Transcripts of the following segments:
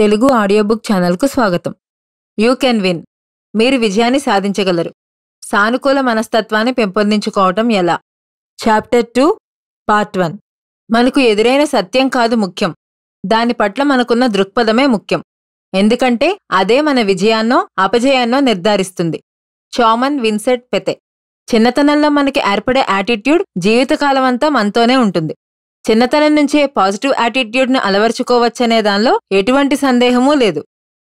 Telugu audio book ఛానల్కు స్వాగతం you can win మీరు విజయాన్ని సాధించగలరు సానుకూల మనస్తత్వాన్ని పెంపొందించుకోవటం ఎలా చాప్టర్ టూ పార్ట్ వన్ మనకు ఎదురైన సత్యం కాదు ముఖ్యం దాని పట్ల మనకున్న దృక్పథమే ముఖ్యం ఎందుకంటే అదే మన విజయాన్నో అపజయాన్నో నిర్ధారిస్తుంది చామన్ విన్సెట్ పెతే చిన్నతనంలో మనకి ఏర్పడే యాటిట్యూడ్ జీవితకాలం అంతా మనతోనే ఉంటుంది చిన్నతనం నుంచే పాజిటివ్ యాటిట్యూడ్ను అలవర్చుకోవచ్చనే దానిలో ఎటువంటి సందేహమూ లేదు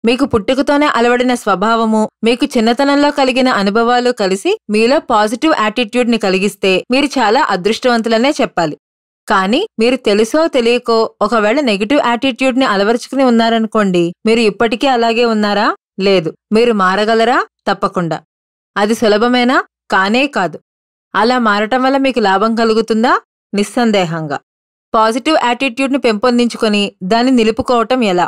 మీకు పుట్టుకతోనే అలవడిన స్వభావము మీకు చిన్నతనంలో కలిగిన అనుభవాలు కలిసి మీలో పాజిటివ్ యాటిట్యూడ్ని కలిగిస్తే మీరు చాలా అదృష్టవంతులనే చెప్పాలి కానీ మీరు తెలుసో తెలియకో ఒకవేళ నెగిటివ్ యాటిట్యూడ్ని అలవరుచుకుని ఉన్నారనుకోండి మీరు ఇప్పటికీ అలాగే ఉన్నారా లేదు మీరు మారగలరా తప్పకుండా అది సులభమేనా కానే కాదు అలా మారటం వల్ల మీకు లాభం కలుగుతుందా నిస్సందేహంగా పాజిటివ్ యాటిట్యూడ్ను పెంపొందించుకొని దాన్ని నిలుపుకోవటం ఎలా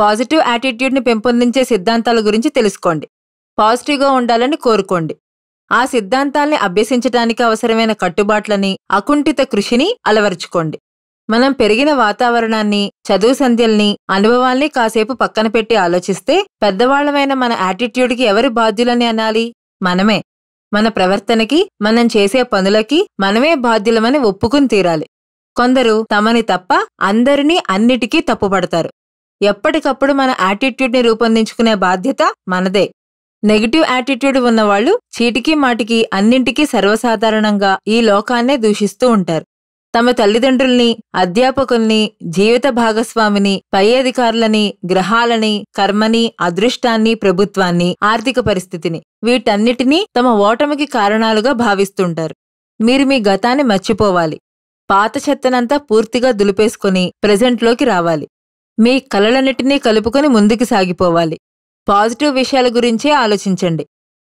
పాజిటివ్ యాటిట్యూడ్ని పెంపొందించే సిద్ధాంతాల గురించి తెలుసుకోండి పాజిటివ్గా ఉండాలని కోరుకోండి ఆ సిద్ధాంతాల్ని అభ్యసించడానికి అవసరమైన కట్టుబాట్లని అకుంఠిత కృషిని అలవరుచుకోండి మనం పెరిగిన వాతావరణాన్ని చదువు సంధ్యల్ని అనుభవాల్ని కాసేపు పక్కన పెట్టి ఆలోచిస్తే పెద్దవాళ్లమైన మన యాటిట్యూడ్కి ఎవరు బాధ్యులని అనాలి మనమే మన ప్రవర్తనకి మనం చేసే పనులకి మనమే బాధ్యులమని ఒప్పుకుని తీరాలి కొందరు తమని తప్ప అందరినీ అన్నిటికీ తప్పుపడతారు ఎప్పటికప్పుడు మన యాటిట్యూడ్ని రూపొందించుకునే బాధ్యత మనదే నెగిటివ్ యాటిట్యూడ్ ఉన్నవాళ్ళు చీటికి మాటికి అన్నింటికీ సర్వసాధారణంగా ఈ లోకాన్నే దూషిస్తూ ఉంటారు తమ తల్లిదండ్రుల్ని అధ్యాపకుల్ని జీవిత భాగస్వామిని పై అధికారులని గ్రహాలని కర్మని అదృష్టాన్ని ప్రభుత్వాన్ని ఆర్థిక పరిస్థితిని వీటన్నిటినీ తమ ఓటమికి కారణాలుగా భావిస్తుంటారు మీరు మీ గతాన్ని మర్చిపోవాలి పాత చెత్తనంతా పూర్తిగా దులిపేసుకుని ప్రజెంట్లోకి రావాలి మీ కలలన్నిటినీ కలుపుకొని ముందుకు సాగిపోవాలి పాజిటివ్ విషయాల గురించే ఆలోచించండి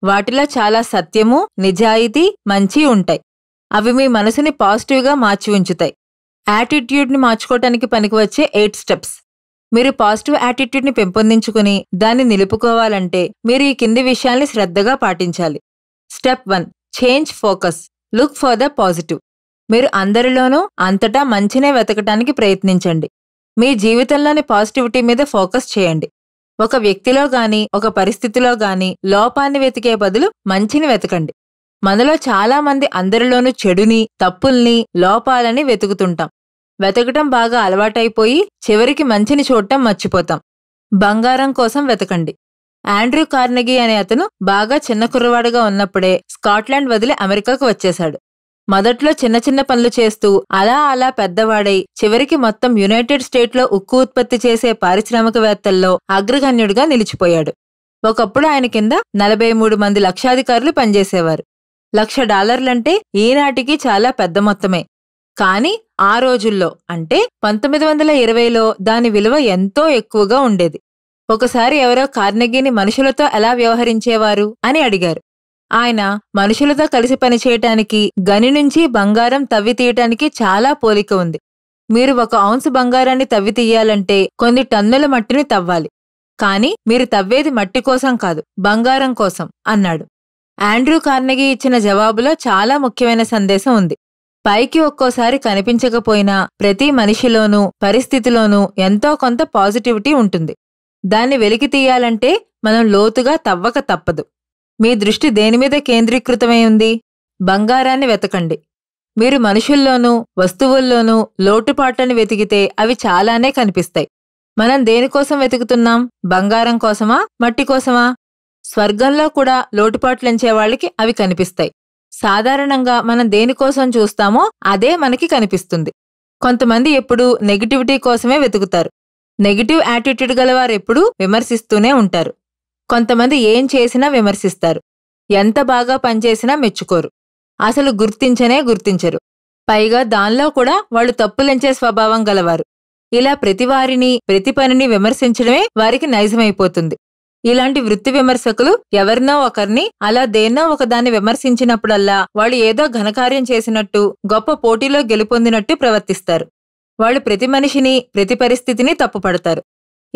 వాటిలో చాలా సత్యము నిజాయితీ మంచి ఉంటాయి అవి మీ మనసుని పాజిటివ్గా మార్చి ఉంచుతాయి యాటిట్యూడ్ని మార్చుకోవటానికి పనికివచ్చే ఎయిట్ స్టెప్స్ మీరు పాజిటివ్ యాటిట్యూడ్ని పెంపొందించుకుని దాన్ని నిలుపుకోవాలంటే మీరు ఈ కింది విషయాల్ని శ్రద్ధగా పాటించాలి step one change focus look for the positive మీరు అందరిలోనూ అంతటా మంచినే వెతకటానికి ప్రయత్నించండి మీ జీవితంలోని పాజిటివిటీ మీద ఫోకస్ చేయండి ఒక వ్యక్తిలో గాని ఒక పరిస్థితిలో గాని లోపాన్ని వెతికే బదులు మంచిని వెతకండి మనలో చాలామంది అందరిలోనూ చెడుని తప్పుల్ని లోపాలని వెతుకుతుంటాం వెతకటం బాగా అలవాటైపోయి చివరికి మంచిని చూడటం మర్చిపోతాం బంగారం కోసం వెతకండి ఆండ్రూ కార్నెగీ అనే అతను బాగా చిన్న కుర్రవాడుగా ఉన్నప్పుడే స్కాట్లాండ్ వదిలి అమెరికాకు వచ్చేశాడు మొదట్లో చిన్న చిన్న పనులు చేస్తూ అలా అలా పెద్దవాడై చివరికి మొత్తం యునైటెడ్ లో ఉక్కు ఉత్పత్తి చేసే పారిశ్రామికవేత్తల్లో అగ్రగణ్యుడిగా నిలిచిపోయాడు ఒకప్పుడు ఆయన కింద నలభై మూడు మంది లక్షాధికారులు పనిచేసేవారు లక్ష డాలర్లంటే ఈనాటికి చాలా పెద్ద మొత్తమే కానీ ఆ రోజుల్లో అంటే పంతొమ్మిది వందల ఇరవైలో దాని విలువ ఎంతో ఎక్కువగా ఉండేది ఒకసారి ఎవరో కార్నెగీని మనుషులతో ఎలా వ్యవహరించేవారు అని అడిగారు ఆయన మనుషులతో కలిసి పనిచేయటానికి గని నుంచి బంగారం తవ్వి తీయటానికి చాలా పోలిక ఉంది మీరు ఒక ఔన్స్ బంగారాన్ని తవ్వి తీయాలంటే కొన్ని టన్నుల మట్టిని తవ్వాలి కానీ మీరు తవ్వేది మట్టి కోసం కాదు బంగారం కోసం అన్నాడు ఆండ్రూ కార్నెగీ ఇచ్చిన జవాబులో చాలా ముఖ్యమైన సందేశం ఉంది పైకి ఒక్కోసారి కనిపించకపోయినా ప్రతి మనిషిలోనూ పరిస్థితిలోనూ ఎంతో కొంత పాజిటివిటీ ఉంటుంది దాన్ని వెలికి తీయాలంటే మనం లోతుగా తవ్వక తప్పదు మీ దృష్టి దేనిమీద కేంద్రీకృతమై ఉంది బంగారాన్ని వెతకండి మీరు మనుషుల్లోనూ వస్తువుల్లోనూ లోటుపాట్లను వెతికితే అవి చాలానే కనిపిస్తాయి మనం దేనికోసం వెతుకుతున్నాం బంగారం కోసమా మట్టి కోసమా స్వర్గంలో కూడా లోటుపాట్లంచే వాళ్ళకి అవి కనిపిస్తాయి సాధారణంగా మనం దేనికోసం చూస్తామో అదే మనకి కనిపిస్తుంది కొంతమంది ఎప్పుడూ నెగిటివిటీ కోసమే వెతుకుతారు నెగిటివ్ యాటిట్యూడ్ గలవారు ఎప్పుడూ విమర్శిస్తూనే ఉంటారు కొంతమంది ఏం చేసినా విమర్శిస్తారు ఎంత బాగా పనిచేసినా మెచ్చుకోరు అసలు గుర్తించనే గుర్తించరు పైగా దానిలో కూడా వాళ్ళు తప్పులంచే స్వభావం గలవారు ఇలా ప్రతివారిని ప్రతి పనిని విమర్శించడమే వారికి నైజమైపోతుంది ఇలాంటి వృత్తి విమర్శకులు ఎవరినో ఒకరిని అలా దేన్నో ఒకదాన్ని విమర్శించినప్పుడల్లా వాళ్ళు ఏదో ఘనకార్యం చేసినట్టు గొప్ప పోటీలో గెలుపొందినట్టు ప్రవర్తిస్తారు వాళ్ళు ప్రతి మనిషిని ప్రతి పరిస్థితిని తప్పుపడతారు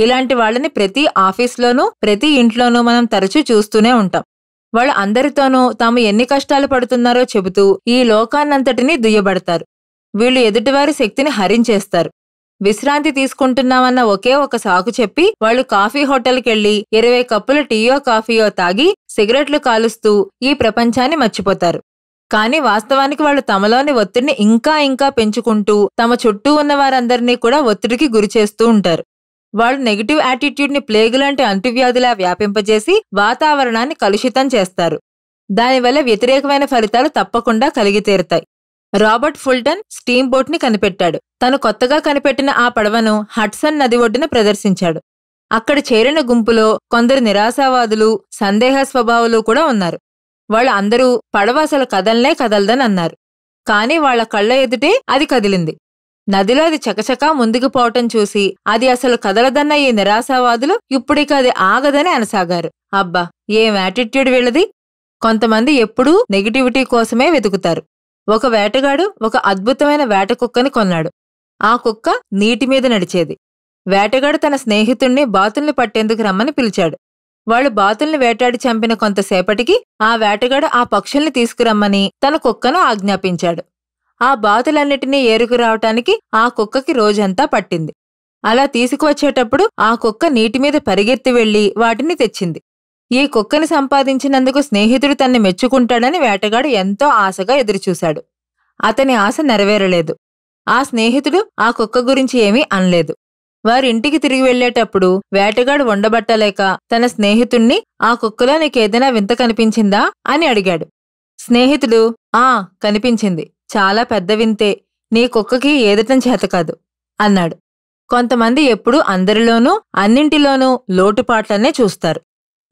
ఇలాంటి వాళ్ళని ప్రతి ఆఫీస్లోనూ ప్రతి ఇంట్లోనూ మనం తరచూ చూస్తూనే ఉంటాం వాళ్ళు అందరితోనూ తాము ఎన్ని కష్టాలు పడుతున్నారో చెబుతూ ఈ లోకాన్నంతటినీ దుయ్యబడతారు వీళ్ళు ఎదుటివారి శక్తిని హరించేస్తారు విశ్రాంతి తీసుకుంటున్నామన్న ఒకే ఒక సాకు చెప్పి వాళ్ళు కాఫీ హోటల్కెళ్లి ఇరవై కప్పుల టీయో కాఫీయో తాగి సిగరెట్లు కాలుస్తూ ఈ ప్రపంచాన్ని మర్చిపోతారు కానీ వాస్తవానికి వాళ్ళు తమలోని ఒత్తిడిని ఇంకా ఇంకా పెంచుకుంటూ తమ చుట్టూ ఉన్న వారందరినీ కూడా ఒత్తిడికి గురిచేస్తూ ఉంటారు వాళ్ళు నెగిటివ్ ని ప్లేగు లాంటి అంటువ్యాధిలా వ్యాపింపజేసి వాతావరణాన్ని కలుషితం చేస్తారు దానివల్ల వ్యతిరేకమైన ఫలితాలు తప్పకుండా తీరుతాయి రాబర్ట్ ఫుల్టన్ స్టీమ్ బోట్ ని కనిపెట్టాడు తను కొత్తగా కనిపెట్టిన ఆ పడవను హట్సన్ నది ఒడ్డున ప్రదర్శించాడు అక్కడ చేరిన గుంపులో కొందరు నిరాశావాదులు సందేహ స్వభావాలు కూడా ఉన్నారు వాళ్ళందరూ పడవ అసలు కదల్నే కదలదని అన్నారు కానీ వాళ్ల కళ్ళ ఎదుటే అది కదిలింది నదిలో అది చకచకా ముందుకు పోవటం చూసి అది అసలు కదలదన్న ఈ నిరాశావాదులు ఇప్పుడిక అది ఆగదని అనసాగారు అబ్బా ఏం యాటిట్యూడ్ వీళ్ళది కొంతమంది ఎప్పుడూ నెగిటివిటీ కోసమే వెతుకుతారు ఒక వేటగాడు ఒక అద్భుతమైన వేట కుక్కని కొన్నాడు ఆ కుక్క నీటి మీద నడిచేది వేటగాడు తన స్నేహితుణ్ణి బాతుల్ని పట్టేందుకు రమ్మని పిలిచాడు వాళ్ళు బాతుల్ని వేటాడి చంపిన కొంతసేపటికి ఆ వేటగాడు ఆ పక్షుల్ని తీసుకురమ్మని తన కుక్కను ఆజ్ఞాపించాడు ఆ బాతులన్నిటినీ ఏరుకురావటానికి ఆ కుక్కకి రోజంతా పట్టింది అలా తీసుకువచ్చేటప్పుడు ఆ కుక్క నీటి మీద పరిగెత్తి వెళ్లి వాటిని తెచ్చింది ఈ కుక్కని సంపాదించినందుకు స్నేహితుడు తన్ని మెచ్చుకుంటాడని వేటగాడు ఎంతో ఆశగా ఎదురుచూశాడు అతని ఆశ నెరవేరలేదు ఆ స్నేహితుడు ఆ కుక్క గురించి ఏమీ అనలేదు వారింటికి తిరిగి వెళ్లేటప్పుడు వేటగాడు వండబట్టలేక తన స్నేహితుణ్ణి ఆ కుక్కలో నీకేదైనా వింత కనిపించిందా అని అడిగాడు స్నేహితుడు ఆ కనిపించింది చాలా పెద్ద వింతే నీ కుక్కకి ఏదటం చేతకాదు అన్నాడు కొంతమంది ఎప్పుడూ అందరిలోనూ అన్నింటిలోనూ లోటుపాట్లనే చూస్తారు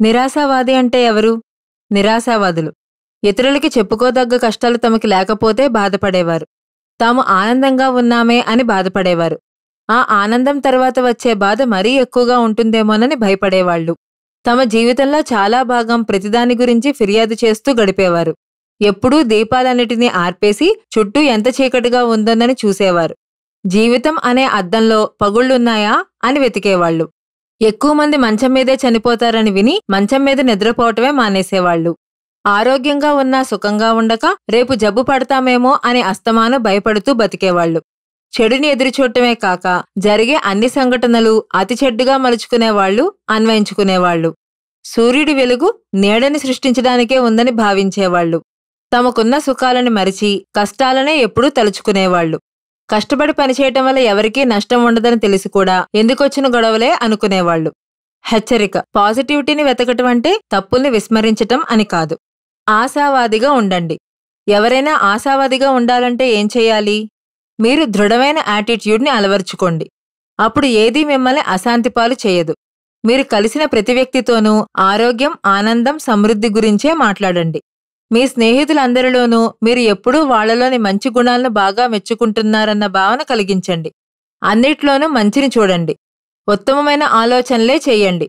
నిరాశావాది అంటే ఎవరు నిరాశావాదులు ఇతరులకి చెప్పుకోదగ్గ కష్టాలు తమకి లేకపోతే బాధపడేవారు తాము ఆనందంగా ఉన్నామే అని బాధపడేవారు ఆ ఆనందం తర్వాత వచ్చే బాధ మరీ ఎక్కువగా ఉంటుందేమోనని భయపడేవాళ్లు తమ జీవితంలో చాలా భాగం ప్రతిదాని గురించి ఫిర్యాదు చేస్తూ గడిపేవారు ఎప్పుడూ దీపాలన్నిటినీ ఆర్పేసి చుట్టూ ఎంత చీకటిగా ఉందోనని చూసేవారు జీవితం అనే అద్దంలో పగుళ్ళున్నాయా అని వెతికేవాళ్లు ఎక్కువ మంది మంచం మీదే చనిపోతారని విని మంచం మీద నిద్రపోవటమే మానేసేవాళ్లు ఆరోగ్యంగా ఉన్నా సుఖంగా ఉండక రేపు జబ్బు పడతామేమో అనే అస్తమాను భయపడుతూ బతికేవాళ్లు చెడుని ఎదురుచూడటమే కాక జరిగే అన్ని సంఘటనలు అతి చెడ్డుగా మలుచుకునేవాళ్లు అన్వయించుకునేవాళ్లు సూర్యుడి వెలుగు నీడని సృష్టించడానికే ఉందని భావించేవాళ్లు తమకున్న సుఖాలను మరిచి కష్టాలనే ఎప్పుడూ తలుచుకునేవాళ్లు కష్టపడి పనిచేయటం వల్ల ఎవరికీ నష్టం ఉండదని తెలిసి కూడా ఎందుకొచ్చిన గొడవలే అనుకునేవాళ్లు హెచ్చరిక పాజిటివిటీని వెతకటం అంటే తప్పుల్ని విస్మరించటం అని కాదు ఆశావాదిగా ఉండండి ఎవరైనా ఆశావాదిగా ఉండాలంటే ఏం చేయాలి మీరు దృఢమైన యాటిట్యూడ్ని అలవర్చుకోండి అప్పుడు ఏదీ మిమ్మల్ని అశాంతిపాలు చేయదు మీరు కలిసిన ప్రతి వ్యక్తితోనూ ఆరోగ్యం ఆనందం సమృద్ధి గురించే మాట్లాడండి మీ స్నేహితులందరిలోనూ మీరు ఎప్పుడూ వాళ్లలోని మంచి గుణాలను బాగా మెచ్చుకుంటున్నారన్న భావన కలిగించండి అన్నిట్లోనూ మంచిని చూడండి ఉత్తమమైన ఆలోచనలే చేయండి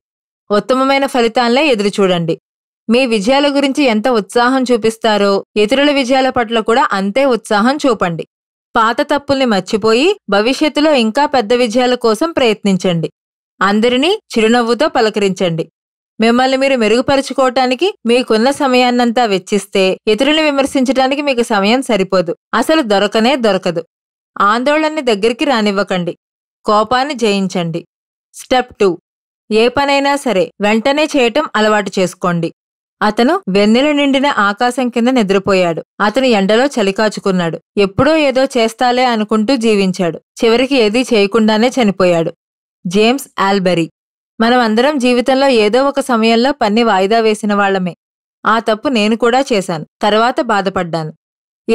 ఉత్తమమైన ఫలితాలనే ఎదురుచూడండి మీ విజయాల గురించి ఎంత ఉత్సాహం చూపిస్తారో ఇతరుల విజయాల పట్ల కూడా అంతే ఉత్సాహం చూపండి పాత తప్పుల్ని మర్చిపోయి భవిష్యత్తులో ఇంకా పెద్ద విజయాల కోసం ప్రయత్నించండి అందరినీ చిరునవ్వుతో పలకరించండి మిమ్మల్ని మీరు మెరుగుపరుచుకోవటానికి మీకున్న సమయాన్నంతా వెచ్చిస్తే ఇతరులను విమర్శించడానికి మీకు సమయం సరిపోదు అసలు దొరకనే దొరకదు ఆందోళనని దగ్గరికి రానివ్వకండి కోపాన్ని జయించండి స్టెప్ టూ ఏ పనైనా సరే వెంటనే చేయటం అలవాటు చేసుకోండి అతను వెన్నెల నిండిన ఆకాశం కింద నిద్రపోయాడు అతను ఎండలో చలికాచుకున్నాడు ఎప్పుడో ఏదో చేస్తాలే అనుకుంటూ జీవించాడు చివరికి ఏదీ చేయకుండానే చనిపోయాడు జేమ్స్ ఆల్బెరీ మనం అందరం జీవితంలో ఏదో ఒక సమయంలో పన్ని వాయిదా వేసిన వాళ్లమే ఆ తప్పు నేను కూడా చేశాను తర్వాత బాధపడ్డాను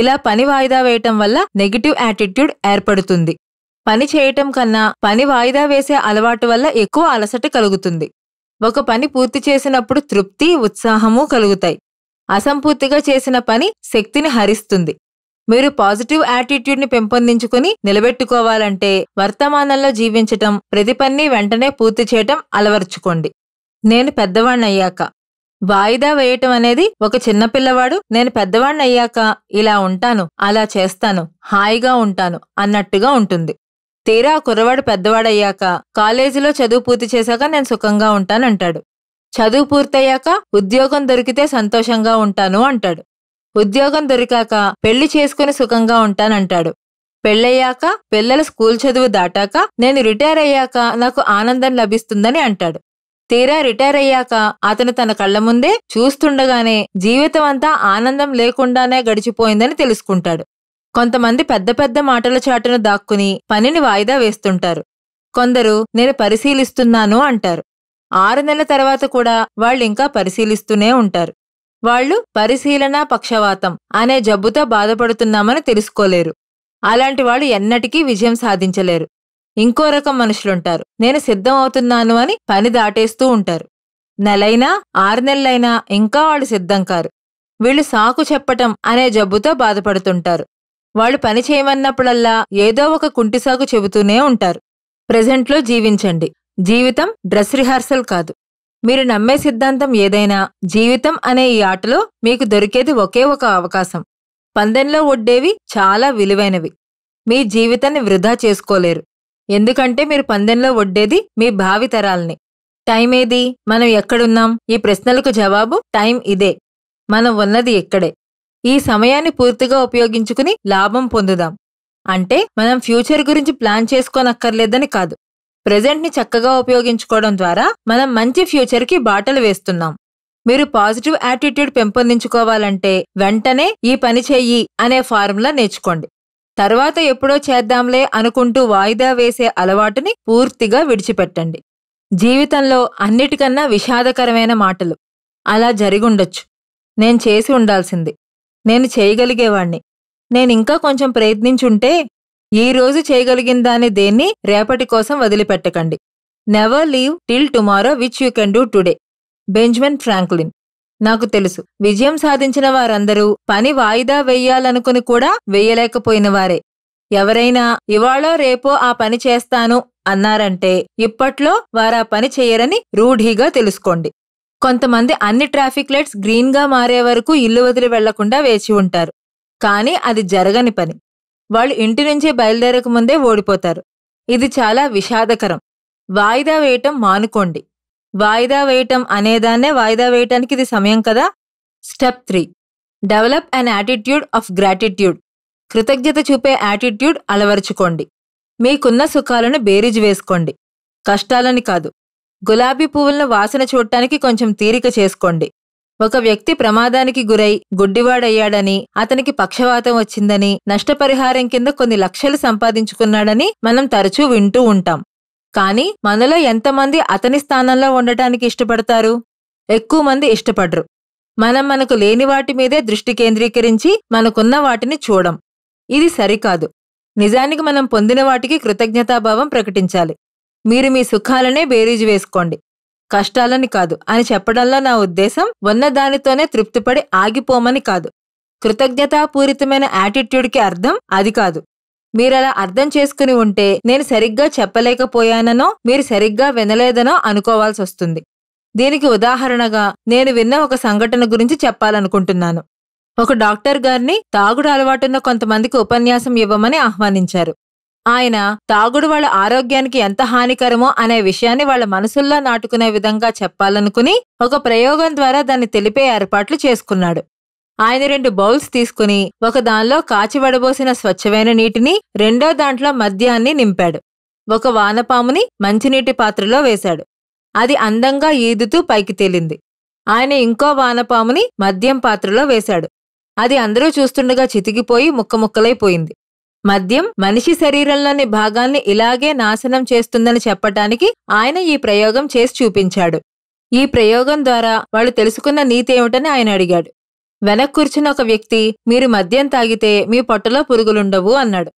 ఇలా పని వాయిదా వేయటం వల్ల నెగిటివ్ యాటిట్యూడ్ ఏర్పడుతుంది పని చేయటం కన్నా పని వాయిదా వేసే అలవాటు వల్ల ఎక్కువ అలసట కలుగుతుంది ఒక పని పూర్తి చేసినప్పుడు తృప్తి ఉత్సాహము కలుగుతాయి అసంపూర్తిగా చేసిన పని శక్తిని హరిస్తుంది మీరు పాజిటివ్ యాటిట్యూడ్ ని పెంపొందించుకుని నిలబెట్టుకోవాలంటే వర్తమానంలో జీవించటం ప్రతి పని వెంటనే పూర్తి చేయటం అలవర్చుకోండి నేను పెద్దవాణ్ణయ్యాక వాయిదా వేయటం అనేది ఒక చిన్న పిల్లవాడు నేను పెద్దవాణ్ణయ్యాక ఇలా ఉంటాను అలా చేస్తాను హాయిగా ఉంటాను అన్నట్టుగా ఉంటుంది తీరా కుర్రవాడు పెద్దవాడయ్యాక కాలేజీలో చదువు పూర్తి చేశాక నేను సుఖంగా ఉంటానంటాడు చదువు పూర్తయ్యాక ఉద్యోగం దొరికితే సంతోషంగా ఉంటాను అంటాడు ఉద్యోగం దొరికాక పెళ్లి చేసుకుని సుఖంగా ఉంటానంటాడు పెళ్ళయ్యాక పిల్లల స్కూల్ చదువు దాటాక నేను రిటైర్ అయ్యాక నాకు ఆనందం లభిస్తుందని అంటాడు తీరా రిటైర్ అయ్యాక అతను తన కళ్ల ముందే చూస్తుండగానే జీవితం అంతా ఆనందం లేకుండానే గడిచిపోయిందని తెలుసుకుంటాడు కొంతమంది పెద్ద పెద్ద మాటల చాటును దాక్కుని పనిని వాయిదా వేస్తుంటారు కొందరు నేను పరిశీలిస్తున్నాను అంటారు ఆరు నెలల తర్వాత కూడా వాళ్ళింకా పరిశీలిస్తూనే ఉంటారు వాళ్లు పరిశీలన పక్షవాతం అనే జబ్బుతో బాధపడుతున్నామని తెలుసుకోలేరు అలాంటి వాళ్ళు ఎన్నటికీ విజయం సాధించలేరు ఇంకో రకం మనుషులుంటారు నేను సిద్ధం అవుతున్నాను అని పని దాటేస్తూ ఉంటారు నెలైనా ఆరు నెలలైనా ఇంకా వాళ్ళు సిద్ధం కారు వీళ్ళు సాకు చెప్పటం అనే జబ్బుతో బాధపడుతుంటారు వాళ్ళు పని చేయమన్నప్పుడల్లా ఏదో ఒక కుంటిసాకు చెబుతూనే ఉంటారు ప్రజెంట్లో జీవించండి జీవితం డ్రెస్ రిహార్సల్ కాదు మీరు నమ్మే సిద్ధాంతం ఏదైనా జీవితం అనే ఈ ఆటలో మీకు దొరికేది ఒకే ఒక అవకాశం పందెంలో ఒడ్డేవి చాలా విలువైనవి మీ జీవితాన్ని వృధా చేసుకోలేరు ఎందుకంటే మీరు పందెంలో ఒడ్డేది మీ భావితరాల్ని టైం ఏది మనం ఎక్కడున్నాం ఈ ప్రశ్నలకు జవాబు టైం ఇదే మనం ఉన్నది ఇక్కడే ఈ సమయాన్ని పూర్తిగా ఉపయోగించుకుని లాభం పొందుదాం అంటే మనం ఫ్యూచర్ గురించి ప్లాన్ చేసుకోనక్కర్లేదని కాదు ని చక్కగా ఉపయోగించుకోవడం ద్వారా మనం మంచి ఫ్యూచర్కి బాటలు వేస్తున్నాం మీరు పాజిటివ్ యాటిట్యూడ్ పెంపొందించుకోవాలంటే వెంటనే ఈ పని చెయ్యి అనే ఫార్ములా నేర్చుకోండి తర్వాత ఎప్పుడో చేద్దాంలే అనుకుంటూ వాయిదా వేసే అలవాటుని పూర్తిగా విడిచిపెట్టండి జీవితంలో అన్నిటికన్నా విషాదకరమైన మాటలు అలా జరిగుండొచ్చు నేను చేసి ఉండాల్సింది నేను చేయగలిగేవాణ్ణి నేనింకా కొంచెం ప్రయత్నించుంటే ఈ రోజు చేయగలిగిన దాని దేన్ని రేపటి కోసం వదిలిపెట్టకండి never leave till tomorrow which you can do today Benjamin Franklin నాకు తెలుసు విజయం సాధించిన వారందరూ పని వాయిదా వెయ్యాలనుకుని కూడా వెయ్యలేకపోయిన వారే ఎవరైనా ఇవాళో రేపో ఆ పని చేస్తాను అన్నారంటే ఇప్పట్లో వారా పని చేయరని రూఢీగా తెలుసుకోండి కొంతమంది అన్ని ట్రాఫిక్ లైట్స్ గ్రీన్గా మారే వరకు ఇల్లు వదిలి వెళ్లకుండా వేచి ఉంటారు కానీ అది జరగని పని వాళ్ళు ఇంటి నుంచే బయలుదేరక ముందే ఓడిపోతారు ఇది చాలా విషాదకరం వాయిదా వేయటం మానుకోండి వాయిదా వేయటం అనేదాన్నే వాయిదా వేయటానికి ఇది సమయం కదా step three develop an attitude of gratitude కృతజ్ఞత చూపే యాటిట్యూడ్ అలవరుచుకోండి మీకున్న సుఖాలను బేరీజు వేసుకోండి కష్టాలని కాదు గులాబీ పువ్వులను వాసన చూడటానికి కొంచెం తీరిక చేసుకోండి ఒక వ్యక్తి ప్రమాదానికి గురై గుడ్డివాడయ్యాడని అతనికి పక్షవాతం వచ్చిందని నష్టపరిహారం కింద కొన్ని లక్షలు సంపాదించుకున్నాడని మనం తరచూ వింటూ ఉంటాం కానీ మనలో ఎంతమంది అతని స్థానంలో ఉండటానికి ఇష్టపడతారు ఎక్కువ మంది ఇష్టపడరు మనం మనకు లేని వాటి మీదే దృష్టి కేంద్రీకరించి మనకున్న వాటిని చూడం ఇది సరికాదు నిజానికి మనం పొందిన వాటికి కృతజ్ఞతాభావం ప్రకటించాలి మీరు మీ సుఖాలనే బేరీజు వేసుకోండి కష్టాలని కాదు అని చెప్పడంలో నా ఉద్దేశం ఉన్న దానితోనే తృప్తిపడి ఆగిపోమని కాదు కృతజ్ఞతాపూరితమైన యాటిట్యూడ్కి అర్థం అది కాదు మీరలా అర్థం చేసుకుని ఉంటే నేను సరిగ్గా చెప్పలేకపోయాననో మీరు సరిగ్గా వినలేదనో అనుకోవాల్సి వస్తుంది దీనికి ఉదాహరణగా నేను విన్న ఒక సంఘటన గురించి చెప్పాలనుకుంటున్నాను ఒక డాక్టర్ గారిని తాగుడు అలవాటున్న కొంతమందికి ఉపన్యాసం ఇవ్వమని ఆహ్వానించారు ఆయన తాగుడు వాళ్ళ ఆరోగ్యానికి ఎంత హానికరమో అనే విషయాన్ని వాళ్ళ మనసుల్లో నాటుకునే విధంగా చెప్పాలనుకుని ఒక ప్రయోగం ద్వారా దాన్ని తెలిపే ఏర్పాట్లు చేసుకున్నాడు ఆయన రెండు బౌల్స్ తీసుకుని ఒక దానిలో కాచి వడబోసిన స్వచ్ఛమైన నీటిని రెండో దాంట్లో మద్యాన్ని నింపాడు ఒక వానపాముని మంచినీటి పాత్రలో వేశాడు అది అందంగా ఈదుతూ పైకి తేలింది ఆయన ఇంకో వానపాముని మద్యం పాత్రలో వేశాడు అది అందరూ చూస్తుండగా చితికిపోయి ముక్కముక్కలైపోయింది మద్యం మనిషి శరీరంలోని భాగాన్ని ఇలాగే నాశనం చేస్తుందని చెప్పటానికి ఆయన ఈ ప్రయోగం చేసి చూపించాడు ఈ ప్రయోగం ద్వారా వాళ్ళు తెలుసుకున్న నీతి ఏమిటని ఆయన అడిగాడు వెనక్ కూర్చున్న ఒక వ్యక్తి మీరు మద్యం తాగితే మీ పొట్టలో పురుగులుండవు అన్నాడు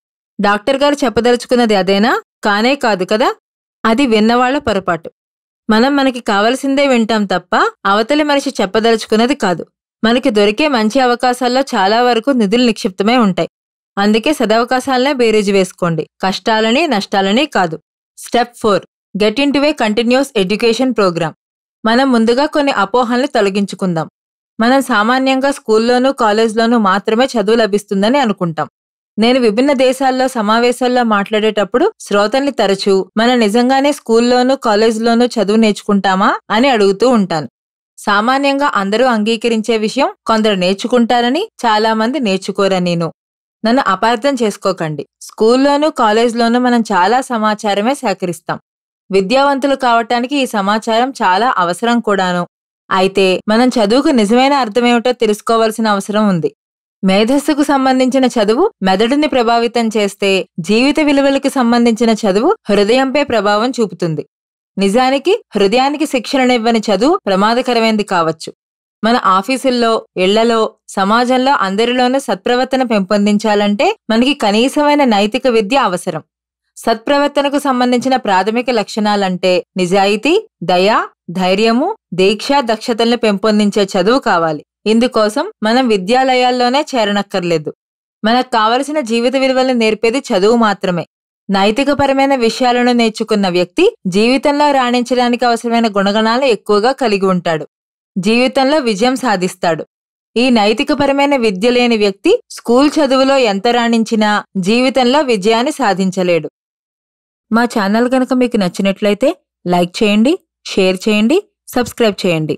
డాక్టర్ గారు చెప్పదలుచుకున్నది అదేనా కానే కాదు కదా అది విన్నవాళ్ల పొరపాటు మనం మనకి కావలసిందే వింటాం తప్ప అవతలి మనిషి చెప్పదలుచుకున్నది కాదు మనకి దొరికే మంచి అవకాశాల్లో చాలా వరకు నిధులు నిక్షిప్తమై ఉంటాయి అందుకే సదవకాశాలనే బేరేజ్ వేసుకోండి కష్టాలని నష్టాలని కాదు step four get in to way continuous education programme మనం ముందుగా కొన్ని అపోహల్ని తొలగించుకుందాం మనం సామాన్యంగా స్కూల్లోనూ కాలేజ్లోనూ మాత్రమే చదువు లభిస్తుందని అనుకుంటాం నేను విభిన్న దేశాల్లో సమావేశాల్లో మాట్లాడేటప్పుడు శ్రోతల్ని తరచూ మనం నిజంగానే స్కూల్లోనూ కాలేజ్లోనూ చదువు నేర్చుకుంటామా అని అడుగుతూ ఉంటాను సామాన్యంగా అందరూ అంగీకరించే విషయం కొందరు నేర్చుకుంటారని చాలామంది నేర్చుకోరని నేను నన్ను అపార్థం చేసుకోకండి స్కూల్లోనూ కాలేజ్లోనూ మనం చాలా సమాచారమే సేకరిస్తాం విద్యావంతులు కావటానికి ఈ సమాచారం చాలా అవసరం కూడాను అయితే మనం చదువుకు నిజమైన అర్థమేమిటో తెలుసుకోవాల్సిన అవసరం ఉంది మేధస్సుకు సంబంధించిన చదువు మెదడుని ప్రభావితం చేస్తే జీవిత విలువలకు సంబంధించిన చదువు హృదయంపై ప్రభావం చూపుతుంది నిజానికి హృదయానికి శిక్షణనివ్వని చదువు ప్రమాదకరమైంది కావచ్చు మన ఆఫీసుల్లో ఇళ్లలో సమాజంలో అందరిలోనూ సత్ప్రవర్తన పెంపొందించాలంటే మనకి కనీసమైన నైతిక విద్య అవసరం సత్ప్రవర్తనకు సంబంధించిన ప్రాథమిక లక్షణాలంటే నిజాయితీ దయ ధైర్యము దీక్ష దక్షతల్ని పెంపొందించే చదువు కావాలి ఇందుకోసం మనం విద్యాలయాల్లోనే చేరనక్కర్లేదు మనకు కావలసిన జీవిత విలువలను నేర్పేది చదువు మాత్రమే నైతికపరమైన విషయాలను నేర్చుకున్న వ్యక్తి జీవితంలో రాణించడానికి అవసరమైన గుణగణాలు ఎక్కువగా కలిగి ఉంటాడు జీవితంలో విజయం సాధిస్తాడు ఈ నైతికపరమైన విద్య లేని వ్యక్తి స్కూల్ చదువులో ఎంత రాణించినా జీవితంలో విజయాన్ని సాధించలేడు మా ఛానల్ కనుక మీకు నచ్చినట్లయితే లైక్ చేయండి షేర్ చేయండి సబ్స్క్రైబ్ చేయండి